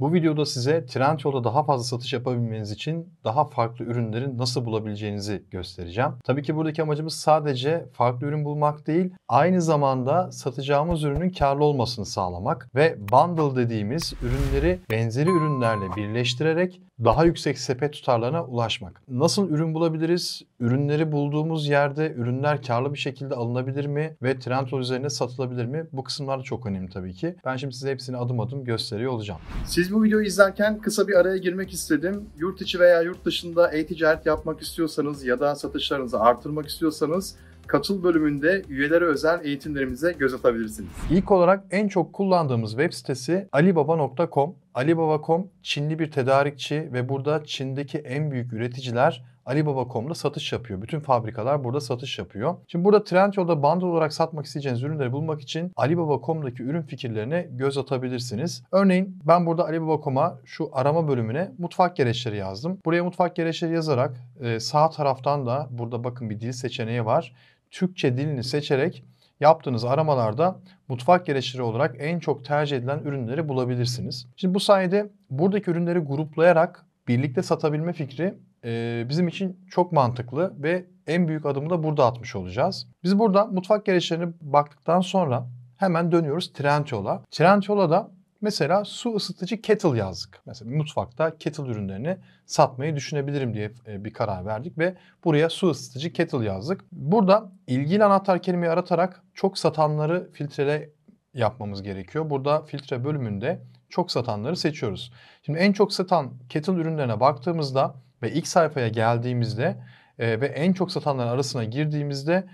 Bu videoda size Trendyol'da daha fazla satış yapabilmeniz için daha farklı ürünlerin nasıl bulabileceğinizi göstereceğim. Tabii ki buradaki amacımız sadece farklı ürün bulmak değil, aynı zamanda satacağımız ürünün karlı olmasını sağlamak ve bundle dediğimiz ürünleri benzeri ürünlerle birleştirerek daha yüksek sepet tutarlarına ulaşmak. Nasıl ürün bulabiliriz? Ürünleri bulduğumuz yerde ürünler karlı bir şekilde alınabilir mi? Ve Trendyol üzerine satılabilir mi? Bu kısımlar da çok önemli tabii ki. Ben şimdi size hepsini adım adım gösteriyor olacağım. Siz biz bu videoyu izlerken kısa bir araya girmek istedim. Yurt içi veya yurt dışında e-ticaret yapmak istiyorsanız ya da satışlarınızı artırmak istiyorsanız katıl bölümünde üyelere özel eğitimlerimize göz atabilirsiniz. İlk olarak en çok kullandığımız web sitesi alibaba.com. Alibaba.com Çinli bir tedarikçi ve burada Çin'deki en büyük üreticiler Alibaba.com'da satış yapıyor. Bütün fabrikalar burada satış yapıyor. Şimdi burada Trendyol'da bundle olarak satmak isteyeceğiniz ürünleri bulmak için Alibaba.com'daki ürün fikirlerine göz atabilirsiniz. Örneğin ben burada Alibaba.com'a şu arama bölümüne mutfak gereçleri yazdım. Buraya mutfak gereçleri yazarak e, sağ taraftan da burada bakın bir dil seçeneği var. Türkçe dilini seçerek yaptığınız aramalarda mutfak gereçleri olarak en çok tercih edilen ürünleri bulabilirsiniz. Şimdi bu sayede buradaki ürünleri gruplayarak birlikte satabilme fikri e, bizim için çok mantıklı ve en büyük adımı da burada atmış olacağız. Biz burada mutfak gereçlerine baktıktan sonra hemen dönüyoruz Trendyol'a. Trendyol'a mesela su ısıtıcı kettle yazdık. Mesela mutfakta kettle ürünlerini satmayı düşünebilirim diye e, bir karar verdik ve buraya su ısıtıcı kettle yazdık. Burada ilgili anahtar kelimeyi aratarak çok satanları filtrele yapmamız gerekiyor. Burada filtre bölümünde çok satanları seçiyoruz. Şimdi en çok satan kettle ürünlerine baktığımızda ve ilk sayfaya geldiğimizde e, ve en çok satanların arasına girdiğimizde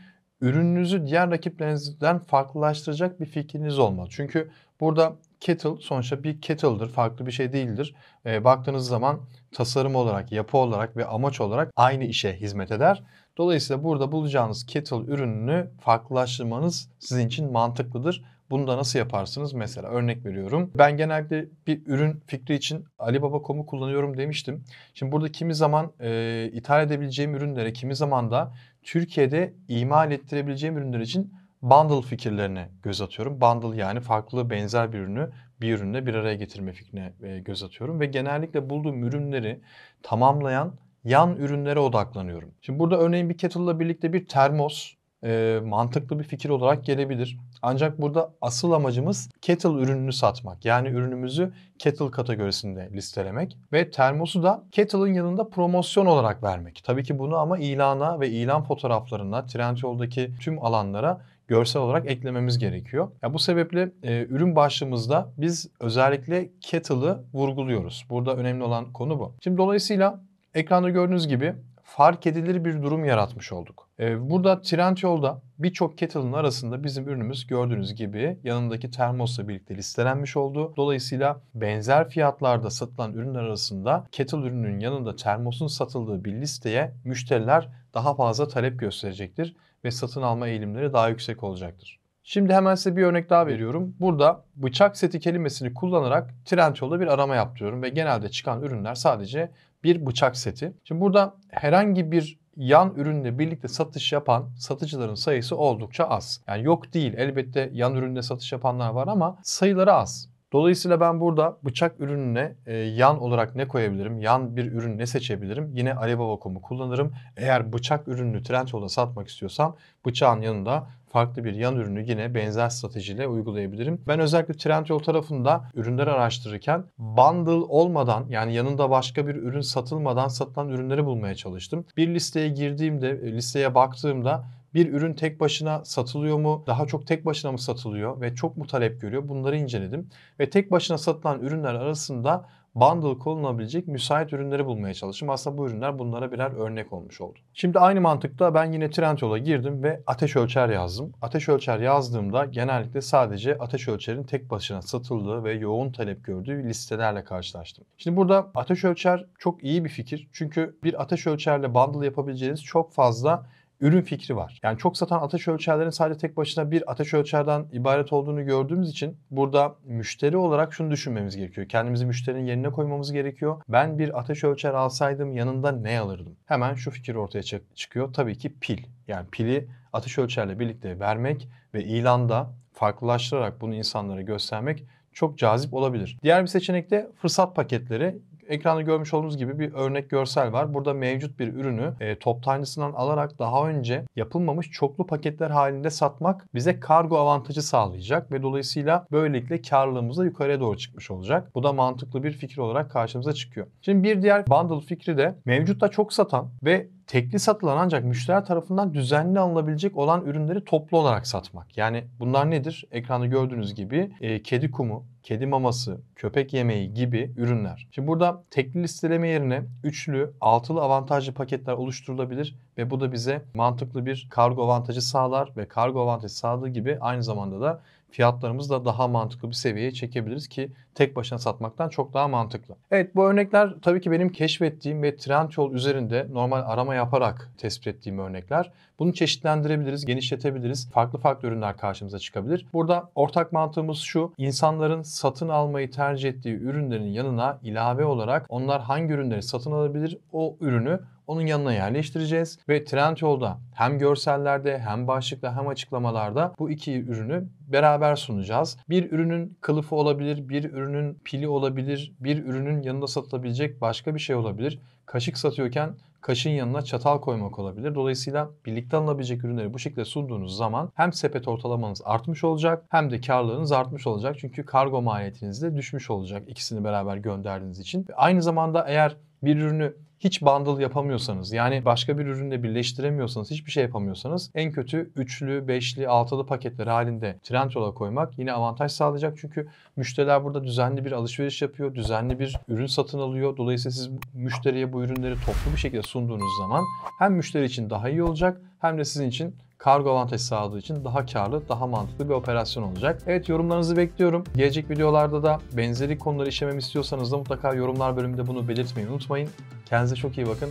ürününüzü diğer rakiplerinizden farklılaştıracak bir fikriniz olmalı. Çünkü burada kettle sonuçta bir kettle'dır. Farklı bir şey değildir. E, baktığınız zaman tasarım olarak, yapı olarak ve amaç olarak aynı işe hizmet eder. Dolayısıyla burada bulacağınız kettle ürününü farklılaştırmanız sizin için mantıklıdır. Bunu da nasıl yaparsınız? Mesela örnek veriyorum. Ben genelde bir ürün fikri için Alibaba.com'u kullanıyorum demiştim. Şimdi burada kimi zaman e, ithal edebileceğim ürünlere, kimi zaman da Türkiye'de imal ettirebileceğim ürünler için bundle fikirlerine göz atıyorum. Bundle yani farklı benzer bir ürünü bir ürünle bir araya getirme fikrine e, göz atıyorum ve genellikle bulduğum ürünleri tamamlayan yan ürünlere odaklanıyorum. Şimdi burada örneğin bir kettle ile birlikte bir termos e, mantıklı bir fikir olarak gelebilir. Ancak burada asıl amacımız kettle ürününü satmak. Yani ürünümüzü kettle kategorisinde listelemek ve termosu da kettle'ın yanında promosyon olarak vermek. Tabii ki bunu ama ilana ve ilan fotoğraflarına, Trendyol'daki tüm alanlara görsel olarak eklememiz gerekiyor. Ya bu sebeple e, ürün başlığımızda biz özellikle kettle'ı vurguluyoruz. Burada önemli olan konu bu. Şimdi dolayısıyla ekranda gördüğünüz gibi fark edilir bir durum yaratmış olduk. E, burada Trendyol'da birçok kettle'ın arasında bizim ürünümüz gördüğünüz gibi yanındaki termosla birlikte listelenmiş oldu. Dolayısıyla benzer fiyatlarda satılan ürünler arasında kettle ürününün yanında termosun satıldığı bir listeye müşteriler daha fazla talep gösterecektir ve satın alma eğilimleri daha yüksek olacaktır. Şimdi hemen size bir örnek daha veriyorum. Burada bıçak seti kelimesini kullanarak Trendyol'da bir arama yapıyorum ve genelde çıkan ürünler sadece bir bıçak seti. Şimdi burada herhangi bir yan ürünle birlikte satış yapan satıcıların sayısı oldukça az. Yani yok değil elbette yan ürünle satış yapanlar var ama sayıları az. Dolayısıyla ben burada bıçak ürününe e, yan olarak ne koyabilirim? Yan bir ürün ne seçebilirim? Yine Alibaba.com'u kullanırım. Eğer bıçak ürününü Trendyol'a satmak istiyorsam bıçağın yanında farklı bir yan ürünü yine benzer stratejiyle uygulayabilirim. Ben özellikle Trendyol tarafında ürünler araştırırken bundle olmadan yani yanında başka bir ürün satılmadan satılan ürünleri bulmaya çalıştım. Bir listeye girdiğimde, e, listeye baktığımda bir ürün tek başına satılıyor mu? Daha çok tek başına mı satılıyor ve çok mu talep görüyor? Bunları inceledim. Ve tek başına satılan ürünler arasında bundle kullanılabilecek müsait ürünleri bulmaya çalıştım. Aslında bu ürünler bunlara birer örnek olmuş oldu. Şimdi aynı mantıkta ben yine Trendyol'a girdim ve ateş ölçer yazdım. Ateş ölçer yazdığımda genellikle sadece ateş ölçerin tek başına satıldığı ve yoğun talep gördüğü listelerle karşılaştım. Şimdi burada ateş ölçer çok iyi bir fikir. Çünkü bir ateş ölçerle bundle yapabileceğiniz çok fazla ürün fikri var. Yani çok satan ateş ölçerlerin sadece tek başına bir ateş ölçerden ibaret olduğunu gördüğümüz için burada müşteri olarak şunu düşünmemiz gerekiyor. Kendimizi müşterinin yerine koymamız gerekiyor. Ben bir ateş ölçer alsaydım yanında ne alırdım? Hemen şu fikir ortaya çıkıyor. Tabii ki pil. Yani pili ateş ölçerle birlikte vermek ve ilanda farklılaştırarak bunu insanlara göstermek çok cazip olabilir. Diğer bir seçenek de fırsat paketleri. Ekranda görmüş olduğunuz gibi bir örnek görsel var. Burada mevcut bir ürünü e, toptancısından alarak daha önce yapılmamış çoklu paketler halinde satmak bize kargo avantajı sağlayacak ve dolayısıyla böylelikle karlılığımız da yukarıya doğru çıkmış olacak. Bu da mantıklı bir fikir olarak karşımıza çıkıyor. Şimdi bir diğer bundle fikri de mevcutta çok satan ve tekli satılan ancak müşteri tarafından düzenli alınabilecek olan ürünleri toplu olarak satmak. Yani bunlar nedir? Ekranda gördüğünüz gibi e, kedi kumu, kedi maması, köpek yemeği gibi ürünler. Şimdi burada tekli listeleme yerine üçlü, altılı avantajlı paketler oluşturulabilir ve bu da bize mantıklı bir kargo avantajı sağlar ve kargo avantajı sağladığı gibi aynı zamanda da fiyatlarımızı da daha mantıklı bir seviyeye çekebiliriz ki tek başına satmaktan çok daha mantıklı. Evet bu örnekler tabii ki benim keşfettiğim ve Trendyol üzerinde normal arama yaparak tespit ettiğim örnekler. Bunu çeşitlendirebiliriz, genişletebiliriz. Farklı farklı ürünler karşımıza çıkabilir. Burada ortak mantığımız şu. insanların satın almayı tercih ettiği ürünlerin yanına ilave olarak onlar hangi ürünleri satın alabilir o ürünü onun yanına yerleştireceğiz ve Trendyol'da hem görsellerde hem başlıkta hem açıklamalarda bu iki ürünü beraber sunacağız. Bir ürünün kılıfı olabilir, bir ürünün pili olabilir, bir ürünün yanında satılabilecek başka bir şey olabilir. Kaşık satıyorken kaşın yanına çatal koymak olabilir. Dolayısıyla birlikte alınabilecek ürünleri bu şekilde sunduğunuz zaman hem sepet ortalamanız artmış olacak hem de karlarınız artmış olacak. Çünkü kargo maliyetiniz de düşmüş olacak ikisini beraber gönderdiğiniz için. Aynı zamanda eğer bir ürünü hiç bundle yapamıyorsanız yani başka bir ürünle birleştiremiyorsanız hiçbir şey yapamıyorsanız en kötü üçlü, beşli, altılı paketler halinde Trendyol'a koymak yine avantaj sağlayacak. Çünkü müşteriler burada düzenli bir alışveriş yapıyor, düzenli bir ürün satın alıyor. Dolayısıyla siz müşteriye bu ürünleri toplu bir şekilde sunduğunuz zaman hem müşteri için daha iyi olacak hem de sizin için kargo avantajı sağladığı için daha karlı, daha mantıklı bir operasyon olacak. Evet yorumlarınızı bekliyorum. Gelecek videolarda da benzeri konuları işlemem istiyorsanız da mutlaka yorumlar bölümünde bunu belirtmeyi unutmayın. Kendinize çok iyi bakın.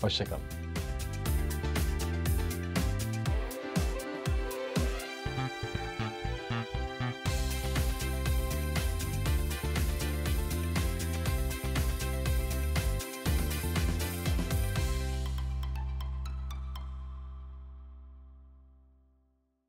Hoşçakalın.